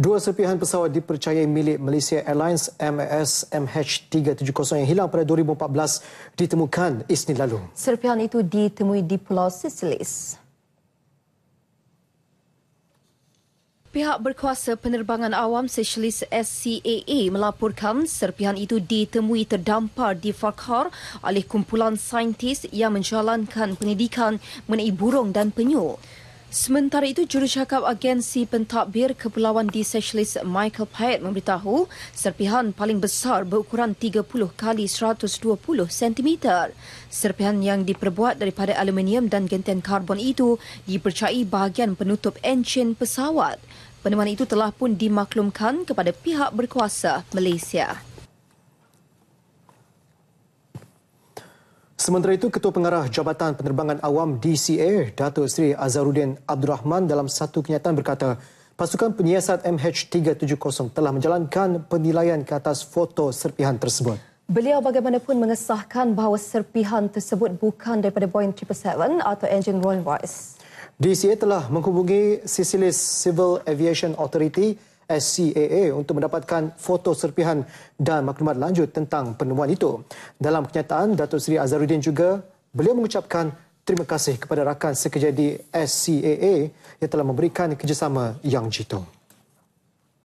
Dua serpihan pesawat dipercayai milik Malaysia Airlines MS MH370 yang hilang pada 2014 ditemukan Isnin lalu. Serpihan itu ditemui di Pulau Sicilies. Pihak berkuasa penerbangan awam Seychelles SCAA e melaporkan serpihan itu ditemui terdampar di Farkhar oleh kumpulan saintis yang menjalankan pendidikan mengenai burung dan penyu. Sementara itu, jurucakap agensi pentadbir kepulauan di Seychelles Michael Payet memberitahu serpihan paling besar berukuran 30 kali 120 cm. Serpihan yang diperbuat daripada aluminium dan gentian karbon itu dipercayai bahagian penutup enjin pesawat. Penemuan itu telah pun dimaklumkan kepada pihak berkuasa Malaysia. Sementara itu, Ketua Pengarah Jabatan Penerbangan Awam DCA, Dato' Sri Azharuddin Abdul Rahman dalam satu kenyataan berkata, pasukan penyiasat MH370 telah menjalankan penilaian ke atas foto serpihan tersebut. Beliau bagaimanapun mengesahkan bahawa serpihan tersebut bukan daripada Boeing 777 atau enjin Rolls-Royce. DCA telah menghubungi Sicilis Civil Aviation Authority SCAA untuk mendapatkan foto serpihan dan maklumat lanjut tentang penemuan itu. Dalam kenyataan, Datuk Seri Azharuddin juga beliau mengucapkan terima kasih kepada rakan sekerja di SCAA yang telah memberikan kerjasama yang jitu.